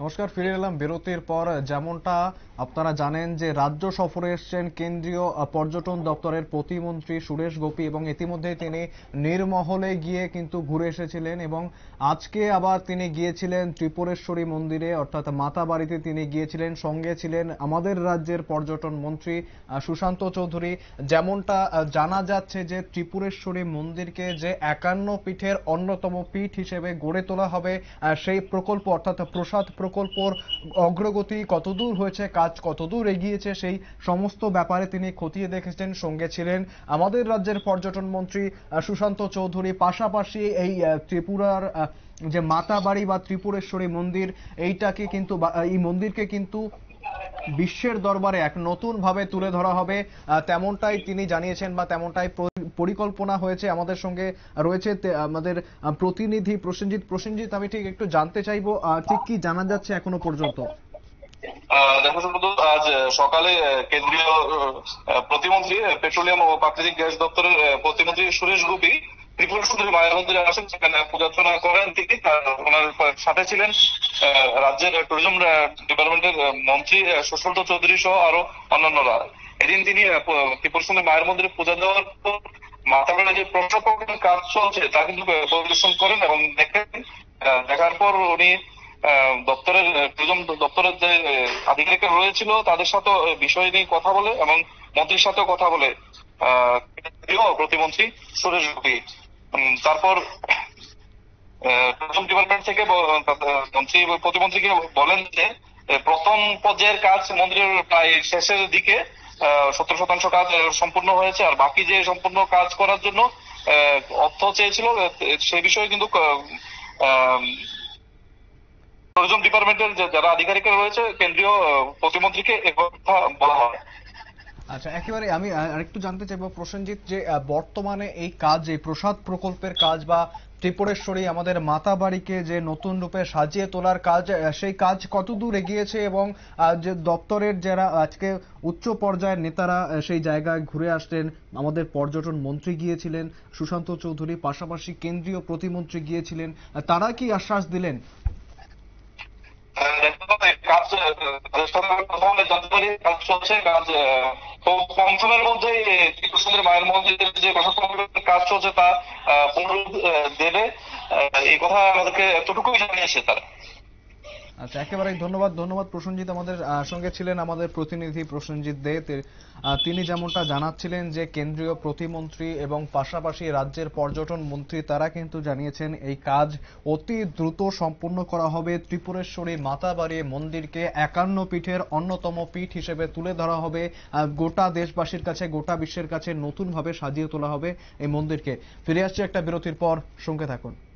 নমস্কার ফিরে এলাম বিরতির পর যেমনটা আপনারা জানেন যে রাজ্য সফরে এসছেন কেন্দ্রীয় পর্যটন দপ্তরের প্রতিমন্ত্রী সুরেশ গোপী এবং ইতিমধ্যে তিনি নির্মহলে গিয়ে কিন্তু ঘুরে এসেছিলেন এবং আজকে আবার তিনি গিয়েছিলেন ত্রিপুরেশ্বরী মন্দিরে অর্থাৎ মাতা বাড়িতে তিনি গিয়েছিলেন সঙ্গে ছিলেন আমাদের রাজ্যের পর্যটন মন্ত্রী সুশান্ত চৌধুরী যেমনটা জানা যাচ্ছে যে ত্রিপুরেশ্বরী মন্দিরকে যে একান্ন পীঠের অন্যতম পীঠ হিসেবে গড়ে তোলা হবে সেই প্রকল্প অর্থাৎ প্রসাদ প্রকল্পর অগ্রগতি কতদূর হয়েছে কাজ কতদূর এগিয়েছে সেই সমস্ত ব্যাপারে তিনি খতিয়ে দেখেছেন সঙ্গে ছিলেন আমাদের রাজ্যের পর্যটন মন্ত্রী সুশান্ত চৌধুরী পাশাপাশি এই ত্রিপুরার যে মাতাবাড়ি বা ত্রিপুরেশ্বরী মন্দির এইটাকে কিন্তু এই মন্দিরকে কিন্তু বিশ্বের দরবারে এক নতুন ভাবে তুলে ধরা হবে তেমনটাই তিনি জানিয়েছেন বা তেমনটাই পরিকল্পনা হয়েছে আমাদের সঙ্গে রয়েছে আমাদের প্রতিনিধি প্রসেনজিৎ প্রসেনজিৎ আমি ঠিক একটু জানতে চাইবো ঠিক কি জানা যাচ্ছে এখনো পর্যন্ত দেখো আজ সকালে কেন্দ্রীয় প্রতিমন্ত্রী পেট্রোলিয়াম ও প্রাকৃতিক গ্যাস দপ্তরের প্রতিমন্ত্রী সুরেশ গুপি ত্রিপুরা সুন্দরী মায়া মন্দিরে আসেন সেখানে পূজার্চনা করেন তিনি ওনার সাথে ছিলেন রাজ্যের ট্যুরিজম ডিপার্টমেন্টের মন্ত্রী সুশান্ত চৌধুরী সহ আরো অন্যান্যরা এদিন তিনি ত্রিপুরসুন্দর মায়ের মন্দিরে পূজা দেওয়ার পর মাতাবেলা যে প্রশ্নপক্ষের কাজ চলছে তা কিন্তু পরিদর্শন করেন এবং দেখেন দেখার পর উনি দপ্তরের ট্যুরিজম দপ্তরের যে আধিকারিক রয়েছিল তাদের সাথে বিষয় নিয়ে কথা বলে এবং মন্ত্রীর সাথে কথা বলে প্রতিমন্ত্রী সুরেশ গোপী তারপর প্রথম ডিপার্টমেন্ট থেকে মন্ত্রী প্রতিমন্ত্রীকে বলেন যে প্রথম পর্যায়ের কাজ মন্দিরের প্রায় শেষের দিকে সত্তর শতাংশ কাজ সম্পূর্ণ হয়েছে আর বাকি যে সম্পূর্ণ কাজ করার জন্য অর্থ চেয়েছিল সে বিষয়ে কিন্তু ট্যুরিজম ডিপার্টমেন্টের যারা আধিকারিকরা রয়েছে কেন্দ্রীয় প্রতিমন্ত্রীকে কথা বলা হয় আচ্ছা একেবারে আমি আরেকটু জানতে চাইবো প্রসেনজিৎ যে বর্তমানে এই কাজ এই প্রসাদ প্রকল্পের কাজ বা ত্রিপুরেশ্বরী আমাদের মাতা বাড়িকে যে নতুন রূপে সাজিয়ে তোলার কাজ সেই কাজ কত দূর এগিয়েছে এবং যে দপ্তরের যারা আজকে উচ্চ পর্যায়ের নেতারা সেই জায়গায় ঘুরে আসলেন আমাদের পর্যটন মন্ত্রী গিয়েছিলেন সুশান্ত চৌধুরী পাশাপাশি কেন্দ্রীয় প্রতিমন্ত্রী গিয়েছিলেন তারা কি আশ্বাস দিলেন হ্যাঁ, কাজ চলছে কাজ তো কম সময়ের মধ্যে ত্রিপুরেশ্বরের মায়ের মন্দিরের যে প্রশাসনিক কাজ চলছে তা পুনরুদ্ধার দেবে এই কথা আমাদেরকে এতটুকুই জানিয়েছে তারা আচ্ছা একেবারেই ধন্যবাদ ধন্যবাদ প্রসেনজিৎ আমাদের সঙ্গে ছিলেন আমাদের প্রতিনিধি প্রসেনজিৎ দে তিনি যেমনটা জানাচ্ছিলেন যে কেন্দ্রীয় প্রতিমন্ত্রী এবং পাশাপাশি রাজ্যের পর্যটন মন্ত্রী তারা কিন্তু জানিয়েছেন এই কাজ অতি দ্রুত সম্পূর্ণ করা হবে ত্রিপুরেশ্বরী মাতাবাড়ি মন্দিরকে একান্ন পীঠের অন্যতম পীঠ হিসেবে তুলে ধরা হবে গোটা দেশবাসীর কাছে গোটা বিশ্বের কাছে নতুনভাবে সাজিয়ে তোলা হবে এই মন্দিরকে ফিরে আসছে একটা বিরতির পর সঙ্গে থাকুন